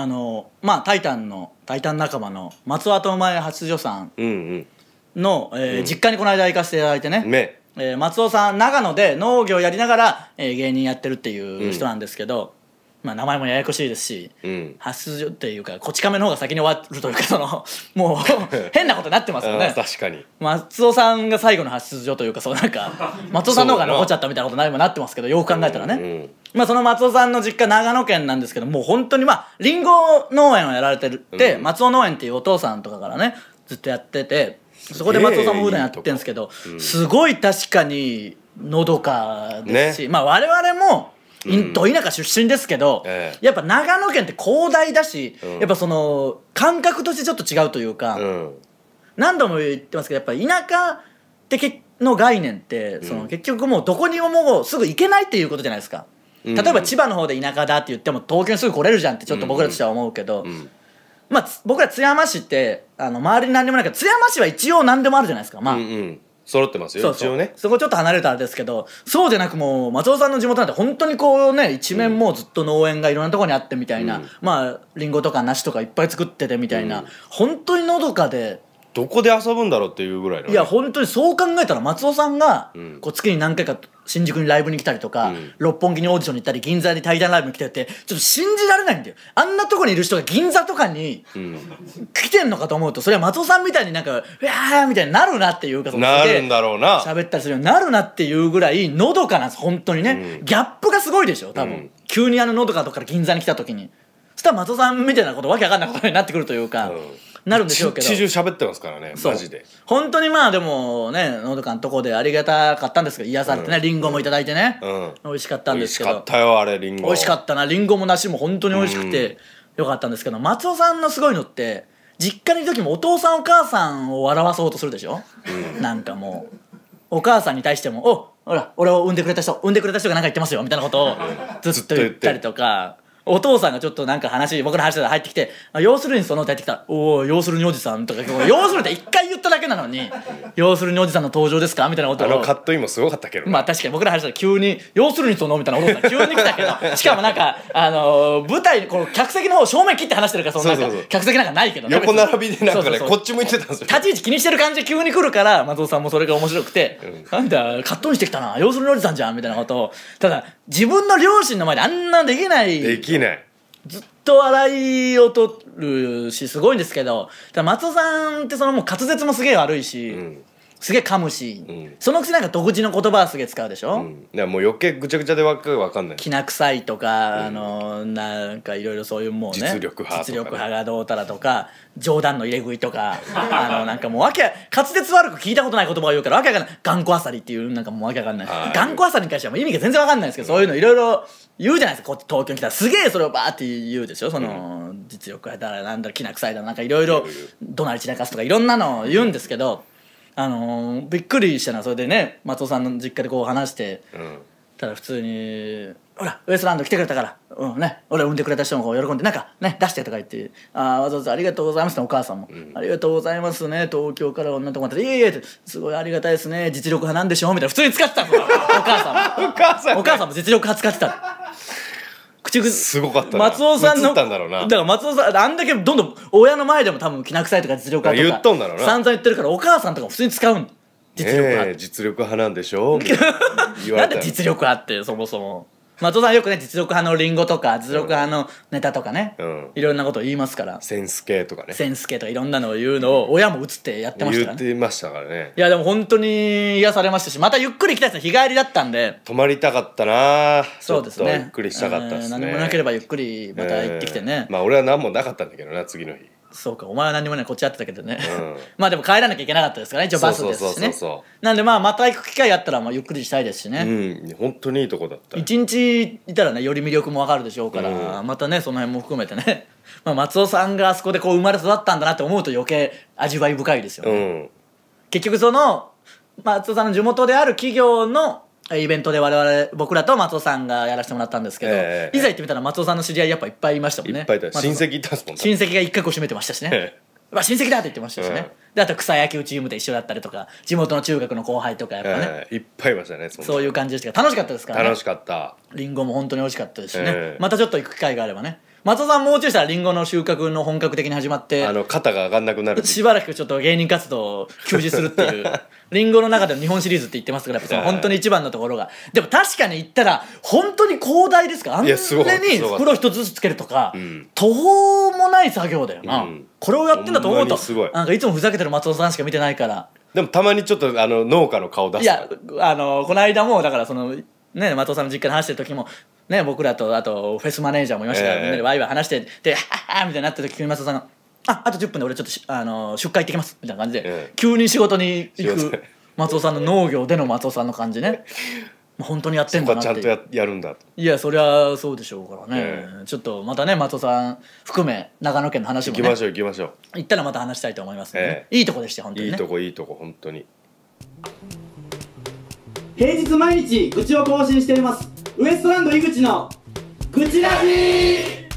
あのまあ「タイタン」の「タイタン」仲間の松尾智前八女さんの、え実家にこの間行かせていただいてねねえー松尾さん長野で農業やりながら、えー芸人やってるっていう人なんですけど、まあ、名前もややこしいですし、うん、発出っていうかこち亀の方が先に終わるというかそのもう 変なことになってますよね確かに松尾さんが最後の発出所というかそうなんか 松尾さんの方が残っちゃったみたいなことにもなってますけどよく考えたらね、うんうん、まあ、その松尾さんの実家長野県なんですけどもう本当にまありんご農園をやられてるって、うん、松尾農園っていうお父さんとかからねずっとやっててそこで松尾さんも普段やってるんですけど、うん、すごい確かにのどかですし、ね、まあ我々もど田舎出身ですけど、ええ、やっぱ長野県って広大だし、うん、やっぱその感覚としてちょっと違うというか、うん、何度も言ってますけどやっぱ田舎っての概念ってその、結局もうどこにももうすぐ行けないっていうことじゃないですか、例えば千葉の方で田舎だって言っても東京にすぐ来れるじゃんってちょっと僕らとしては思うけど、まあ、僕ら津山市ってあの周りに何でもないけど津山市は一応何でもあるじゃないですかまあ。うんうん揃ってますよそうそう一応ねそこちょっと離れたんですけどそうじゃなくもう松尾さんの地元なんて本当にこうね一面もうずっと農園がいろんなとこにあってみたいな、うんまあリンゴとか梨とかいっぱい作っててみたいな、うん本当にのどかでどこで遊ぶんだろうっていうぐらいのね、いや本当にそう考えたら松尾さんが、こう月に何回か新宿にライブに来たりとか、うん、六本木にオーディションに行ったり銀座に対談ライブに来たりってちょっと信じられないんだよあんなとこにいる人が銀座とかに来てんのかと思うとそれは松尾さんみたいになんか「うわー」みたいになるなっていうかなるんだろうな喋ったりするようになるなっていうぐらいのどかなんです本当にね、うん、ギャップがすごいでしょ多分、うん、急にあののどかとかから銀座に来た時にそしたら松尾さんみたいなことわけわかんないことになってくるというか。うんなるんでしょうけど一中喋ってますからねマジで本当にまあでもねのどかんとこでありがたかったんですけど癒されてね、うん、ごもいいてね、うん、美味しかったんですけど美味しかったよあれりんご美味しかったなりんごも梨も本当に美味しくてよかったんですけど、うん、松尾さんのすごいのって実家にいる時もお父さんお母さんを笑わそうとするでしょ、うん、なんかもうお母さんに対しても「おほら俺を産んでくれた人産んでくれた人が何か言ってますよ」みたいなことをずっと言ったりとか。お父さんがちょっとなんか話僕の話で入ってきて「要するにその」って入ってきたら「おお要するにおじさん」とか「要するに」って一回言っただけなのに「要するにおじさんの登場ですか?」みたいなことあのカットインもすごかったけどまあ確かに僕の話で急に「要するにその」みたいなお父さん急に来たけど しかもなんかあの舞台この客席の方正面切って話してるからそのなんか客席なんかないけど横並びでなんかねこっち向いてたんですよ立ち位置気にしてる感じで急に来るから松尾さんもそれが面白くて「なんだカットインしてきたな要するにおじさんじゃん」みたいなことをただ自分の両親の前であんなできないできいねずっと笑いを取るしすごいんですけど松尾さんってそのもう滑舌もすげえ悪いし、うんすげえ噛むし、うん、そのくせなんか独自の言葉すげえ使うでしょ、うん、いやもう余計ぐちゃぐちゃでわけわかんないきな臭いとか、うん、あのなんかいろいろそういうもうね実力派、ね、実力派がどうたらとか冗談の入れ食いとか あのなんかもうわけ滑舌悪く聞いたことない言葉を言うからわけわかんない頑固あさりっていうなんかもうわけわかんない頑固あさりに関してはもう意味が全然わかんないですけど、そういうのいろいろ言うじゃないですか東京に来たらすげえそれをバーって言うでしょその、実力派だらなんだらきな臭いだなんかいろいろ怒鳴り散らかすとかいろんなのを言うんですけど、あのーびっくりしたなそれでね松尾さんの実家でこう話してうんたら普通に「ほらウエストランド来てくれたから、うんね、俺産んでくれた人もこう喜んでなんかね出して」とか言って「あわざわざありがとうございます」ねお母さんも「ありがとうございますね東京から女のとこまで」「いえいえ」って「すごいありがたいですね実力派なんでしょ」みたいな普通に使ってたのお母さんも お母さんも実力派使ってたの口癖。すごかった松尾さんのだろうな。だから松尾さんあんだけどんどん親の前でも多分きな臭いとか実力派とか言っとんだろうな散々言ってるからお母さんとか普通に使うん実力派、実力派なんでしょう。なんで実力派ってそもそも松尾さんよくね実力派のりんごとか実力派のネタとかね、うんいろんなことを言いますからセンス系とかねセンス系とかいろんなのを言うのを親も映ってやってましたからっねてましたからねいやでも本当に癒されましたしまたゆっくり行きたいですね日帰りだったんで泊まりたかったなそうですねゆっくりしたかったですね、えー何もなければゆっくりまた行ってきてね、えーまあ俺は何もなかったんだけどな次の日そうかお前は何もないこっちやってたけどね、うん まあでも帰らなきゃいけなかったですからね一応バスですしそうそうそうねそうなんでまあまた行く機会あったらまあゆっくりしたいですしね、うん本当にいいとこだった一日いたらねより魅力もわかるでしょうから、またねその辺も含めてね まあ松尾さんがあそこでこう生まれ育ったんだなって思うと余計味わい深いですよね、うん結局その松尾さんの地元である企業のイベントで我々僕らと松尾さんがやらせてもらったんですけど、えー、いざ行ってみたら松尾さんの知り合いやっぱいっぱいいましたもんねいっぱいいた親戚いたんすもん親戚が一角を占めてましたしね、えー、まあ、親戚だって言ってましたしね、であと草野球チームで一緒だったりとか地元の中学の後輩とかやっぱね、えー、いっぱいいましたねそういう感じでしたけど楽しかったですから、ね、楽しかったりんごも本当に美味しかったですしね、またちょっと行く機会があればね松尾さんもうちょいしたらりんごの収穫の本格的に始まってあの肩が上がんなくなるしばらくちょっと芸人活動を休止するっていうりんごの中での日本シリーズって言ってますからやっぱその本当に一番のところがでも確かに言ったら本当に広大ですからあんなに袋一つずつつけるとか、途方もない作業だよな、うん、これをやってんだと思うとなんかいつもふざけてる松尾さんしか見てないからでもたまにちょっとあの農家の顔出すいやあのこの間もだからそのね松尾さんの実家で話してる時もね、僕らとあとフェスマネージャーもいましたから、えー、みんなでワイワイ話してで「ハッハみたいになった時国松さんが「ああと10分で俺ちょっとあの出荷行ってきます」みたいな感じで、えー、急に仕事に行く松尾さんの農業での松尾さんの感じね。本当にやってんだなちゃんとややるんだいやそりゃそうでしょうからね、えー、ちょっとまたね松尾さん含め長野県の話も、ね、行きましょう行きましょう行ったらまた話したいと思いますねえー、いいとこでした本当に、ね、いいとこいいとこ本当に平日毎日愚痴を更新していますウエストランド井口の愚痴ラジー